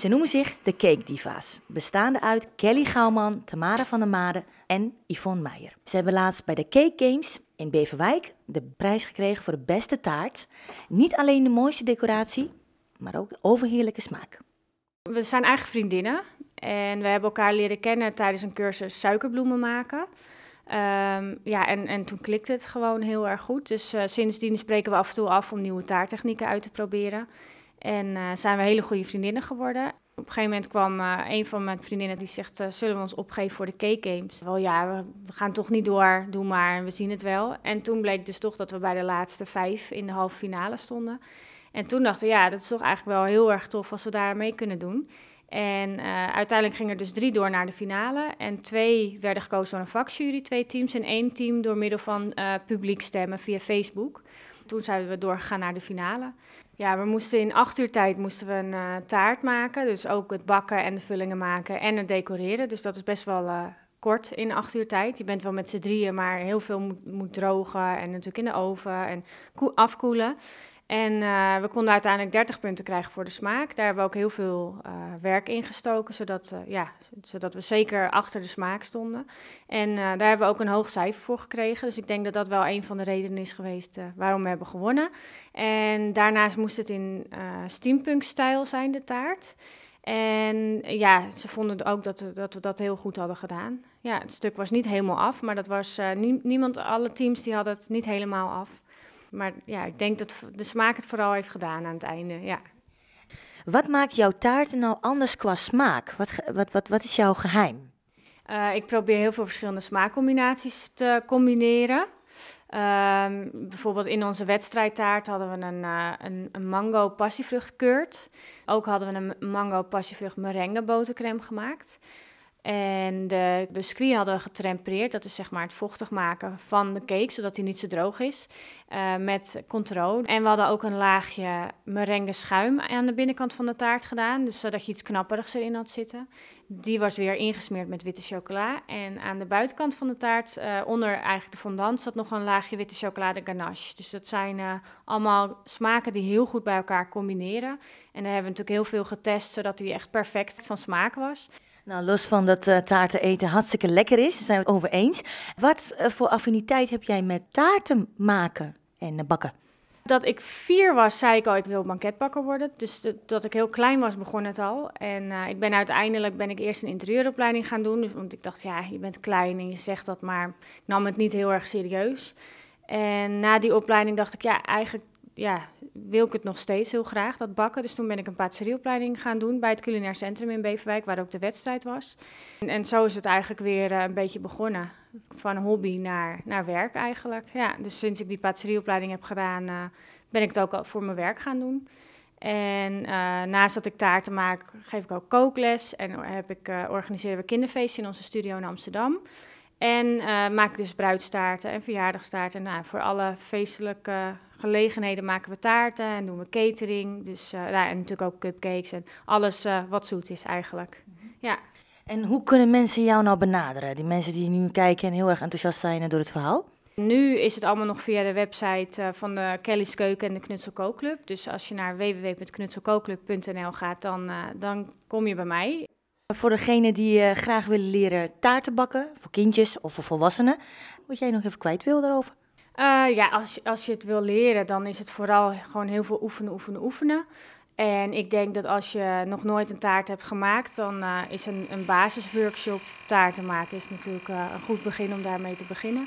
Ze noemen zich de Cake Diva's, bestaande uit Kelly Gaalman, Tamara van der Made en Yvonne Meijer. Ze hebben laatst bij de Cake Games in Beverwijk de prijs gekregen voor de beste taart. Niet alleen de mooiste decoratie, maar ook de overheerlijke smaak. We zijn eigen vriendinnen en we hebben elkaar leren kennen tijdens een cursus suikerbloemen maken. Ehm, ja, en, en toen klikte het gewoon heel erg goed. Dus eh, sindsdien spreken we af en toe af om nieuwe taarttechnieken uit te proberen. En eh, zijn we hele goede vriendinnen geworden. Op een gegeven moment kwam eh, een van mijn vriendinnen die zegt: eh, Zullen we ons opgeven voor de K-Games? Wel ja, we, gaan toch niet door, doe maar, we zien het wel. En toen bleek dus toch dat we bij de laatste vijf in de halve finale stonden. En toen dachten we: Ja, dat is toch eigenlijk wel heel erg tof als we daar mee kunnen doen. En uiteindelijk gingen er dus drie door naar de finale. En twee werden gekozen door een vakjury, twee teams. En één team door middel van publiek stemmen via Facebook. Toen zijn we doorgegaan naar de finale. Ja, we moesten in acht uur tijd moesten we een eh, taart maken. Dus ook het bakken en de vullingen maken en het decoreren. Dus dat is best wel eh, kort in acht uur tijd. Je bent wel met z'n drieën, maar heel veel moet drogen en natuurlijk in de oven en afkoelen. En eh, we konden uiteindelijk 30 punten krijgen voor de smaak. Daar hebben we ook heel veel eh, werk in gestoken, zodat, eh, ja, zodat we zeker achter de smaak stonden. En daar hebben we ook een hoog cijfer voor gekregen. Dus ik denk dat dat wel een van de redenen is geweest waarom we hebben gewonnen. En daarnaast moest het in steampunk-stijl zijn, de taart. En ja, ze vonden ook dat we, dat we, dat heel goed hadden gedaan. Ja, het stuk was niet helemaal af, maar dat was niemand, alle teams die hadden het niet helemaal af. Maar ja, ik denk dat de smaak het vooral heeft gedaan aan het einde. Ja. Wat maakt jouw taart nou anders qua smaak? Wat, wat, wat, wat is jouw geheim? Eh, ik probeer heel veel verschillende smaakcombinaties te combineren. Ehm, bijvoorbeeld in onze wedstrijdtaart hadden we een, eh, een, mango passievrucht Ook hadden we een mango passievrucht merengue botercrème gemaakt. En de biscuit hadden we getrempereerd, dat is zeg maar het vochtig maken van de cake, zodat hij niet zo droog is, eh, met controle. En we hadden ook een laagje merengue schuim aan de binnenkant van de taart gedaan, dus zodat je iets knapperigs erin had zitten. Die was weer ingesmeerd met witte chocola. En aan de buitenkant van de taart, eh, onder eigenlijk de fondant, zat nog een laagje witte chocolade ganache. Dus dat zijn eh, allemaal smaken die heel goed bij elkaar combineren. En daar hebben we natuurlijk heel veel getest, zodat hij echt perfect van smaak was. Nou, los van dat eh, taarten eten hartstikke lekker is, zijn we het over eens. Wat eh, voor affiniteit heb jij met taarten maken en eh, bakken? Dat ik vier was, zei ik al, ik wil banketbakker worden. Dus dat ik heel klein was, begon het al. En ik ben uiteindelijk ben ik eerst een interieuropleiding gaan doen. Dus, want ik dacht, ja, je bent klein en je zegt dat, maar ik nam het niet heel erg serieus. En na die opleiding dacht ik, ja, eigenlijk ja, wil ik het nog steeds heel graag, dat bakken. Dus toen ben ik een patisserieopleiding gaan doen bij het Culinair Centrum in Beverwijk, waar ook de wedstrijd was. En, en zo is het eigenlijk weer eh, een beetje begonnen. Van hobby naar, naar werk eigenlijk. Ja, dus sinds ik die patisserieopleiding heb gedaan, eh, ben ik het ook al voor mijn werk gaan doen. En eh, naast dat ik taarten maak, geef ik ook kookles en heb ik, organiseren we kinderfeesten in onze studio in Amsterdam. En uh, maak dus bruidstaarten en verjaardagstaarten. Nou, voor alle feestelijke gelegenheden maken we taarten en doen we catering. Dus, uh, nou, en natuurlijk ook cupcakes en alles eh, wat zoet is eigenlijk. Mhm. Ja. En hoe kunnen mensen jou nou benaderen? Die mensen die nu kijken en heel erg enthousiast zijn door het verhaal? Nu is het allemaal nog via de website van de Kelly's Keuken en de Knutselkookclub. Dus als je naar www.knutselkookclub.nl gaat, dan, dan kom je bij mij. Voor degenen die eh, graag willen leren taarten bakken, voor kindjes of voor volwassenen, wat jij nog even kwijt wil daarover? Eh, ja, als, als je het wil leren, dan is het vooral gewoon heel veel oefenen, oefenen, oefenen. En ik denk dat als je nog nooit een taart hebt gemaakt, dan eh, is een, een basisworkshop taarten maken is natuurlijk een goed begin om daarmee te beginnen.